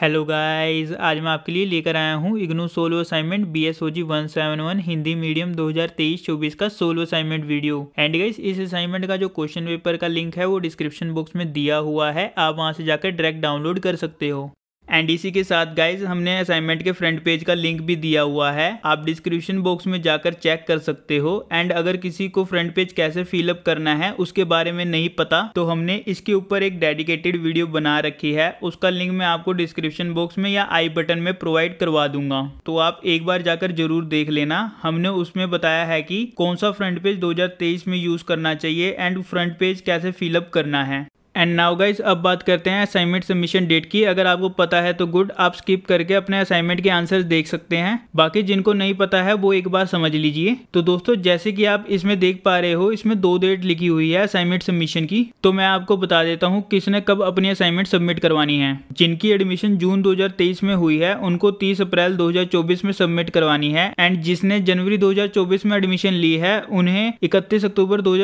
hello guys आज मैं आपके लिए लेकर आया हूँ IGNOU solo assignment B S O G one seven one Hindi medium 2023-24 का solo assignment video and guys इस असाइनमेंट का जो क्वेश्चन पेपर का लिंक है वो डिस्क्रिप्शन बॉक्स में दिया हुआ है आप वहाँ से जाकर डायरेक्ट डाउनलोड कर सकते हो एंड इसी के साथ गाइज हमने असाइनमेंट के फ्रंट पेज का लिंक भी दिया हुआ है आप डिस्क्रिप्शन बॉक्स में जाकर चेक कर सकते हो एंड अगर किसी को फ्रंट पेज कैसे फिलअप करना है उसके बारे में नहीं पता तो हमने इसके ऊपर एक डेडिकेटेड वीडियो बना रखी है उसका लिंक मैं आपको डिस्क्रिप्शन बॉक्स में या आई बटन में प्रोवाइड करवा दूंगा तो आप एक बार जाकर जरूर देख लेना हमने उसमें बताया है की कौन सा फ्रंट पेज दो में यूज करना चाहिए एंड फ्रंट पेज कैसे फिलअप करना है एंड नाउ गाइज अब बात करते हैं असाइनमेंट सबमिशन डेट की अगर आपको पता है तो गुड आप स्किप करके अपने असाइनमेंट के आंसर देख सकते हैं बाकी जिनको नहीं पता है वो एक बार समझ लीजिए तो दोस्तों जैसे कि आप इसमें देख पा रहे हो इसमें दो डेट लिखी हुई है असाइनमेंट सबमिशन की तो मैं आपको बता देता हूँ किसने कब अपनी असाइनमेंट सबमिट करवानी है जिनकी एडमिशन जून दो में हुई है उनको तीस अप्रैल दो में सबमिट करवानी है एंड जिसने जनवरी दो में एडमिशन ली है उन्हें इकतीस अक्टूबर दो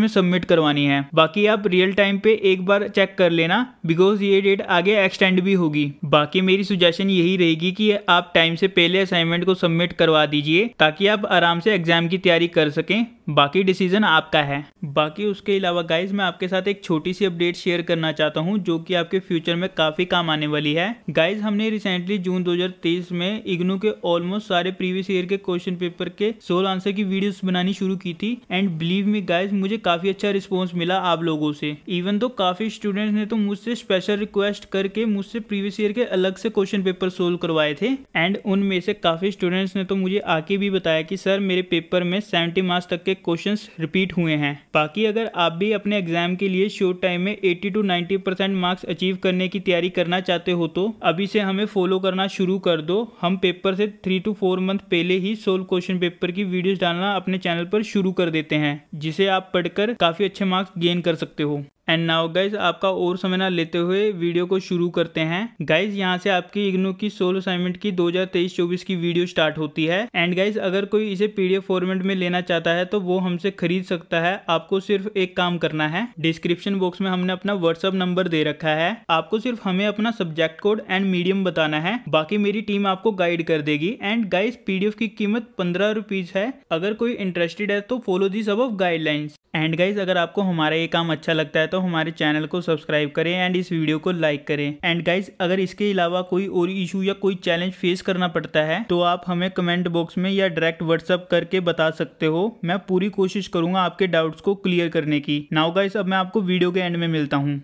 में सबमिट करवानी है बाकी आप रियल टाइम पे एक एक बार चेक कर लेना बिकॉज ये डेट आगे एक्सटेंड भी होगी बाकी मेरी सुजेशन यही रहेगी कि आप टाइम से पहले असाइनमेंट को सबमिट करवा दीजिए ताकि आप आराम से एग्जाम की तैयारी कर सकें बाकी डिसीजन आपका है बाकी उसके अलावा गाइज मैं आपके साथ एक छोटी सी अपडेट शेयर करना चाहता हूँ जो कि आपके फ्यूचर में काफी काम आने वाली है गाइज हमने रिसेंटली जून 2023 में इग्नू के ऑलमोस्ट सारे प्रीवियस ईयर के क्वेश्चन पेपर के सोल आंसर की वीडियोस बनानी शुरू की थी एंड बिलीव मी गाइज मुझे काफी अच्छा रिस्पॉन्स मिला आप लोगों से इवन तो का काफ़ी स्टूडेंट्स ने तो मुझसे स्पेशल रिक्वेस्ट करके मुझसे प्रीवियस ईयर के अलग से क्वेश्चन पेपर सोल्व करवाए थे एंड उनमें से काफ़ी स्टूडेंट्स ने तो मुझे आके भी बताया कि सर मेरे पेपर में सेवेंटी मार्क्स तक के क्वेश्चन रिपीट हुए हैं बाकी अगर आप भी अपने एग्जाम के लिए शॉर्ट टाइम में eighty two ninety percent marks achieve करने की तैयारी करना चाहते हो तो अभी से हमें फॉलो करना शुरू कर दो हम पेपर से थ्री टू फोर मंथ पहले ही सोल्व क्वेश्चन पेपर की वीडियोज डालना अपने चैनल पर शुरू कर देते हैं जिसे आप पढ़कर काफ़ी अच्छे मार्क्स गेन कर सकते हो एंड नाउ गाइज आपका और समय ना लेते हुए वीडियो को शुरू करते हैं गाइज यहाँ से आपकी इग्नू की सोलो असाइनमेंट की 2023-24 की वीडियो स्टार्ट होती है एंड गाइज अगर कोई इसे पीडीएफ फॉर्मेट में लेना चाहता है तो वो हमसे खरीद सकता है आपको सिर्फ एक काम करना है डिस्क्रिप्शन बॉक्स में हमने अपना व्हाट्सअप नंबर दे रखा है आपको सिर्फ हमें अपना सब्जेक्ट कोड एंड मीडियम बताना है बाकी मेरी टीम आपको गाइड कर देगी एंड गाइज पीडीएफ की कीमत पंद्रह रुपीज है अगर कोई इंटरेस्टेड है तो फॉलो दिस अब गाइडलाइंस एंड गाइज अगर आपको हमारा ये काम अच्छा लगता है तो हमारे चैनल को सब्सक्राइब करें एंड इस वीडियो को लाइक करें एंड गाइज अगर इसके अलावा कोई और इशू या कोई चैलेंज फेस करना पड़ता है तो आप हमें कमेंट बॉक्स में या डायरेक्ट व्हाट्सअप करके बता सकते हो मैं पूरी कोशिश करूंगा आपके डाउट्स को क्लियर करने की नाउ गाइज अब मैं आपको वीडियो के एंड में मिलता हूँ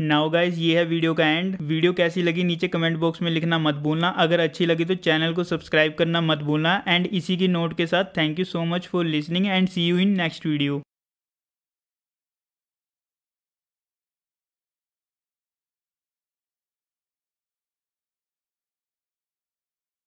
नाउ गाइज ये है वीडियो का एंड वीडियो कैसी लगी नीचे कमेंट बॉक्स में लिखना मत भूलना अगर अच्छी लगी तो चैनल को सब्सक्राइब करना मत भूलना एंड इसी की नोट के साथ thank you so much for listening and see you in next video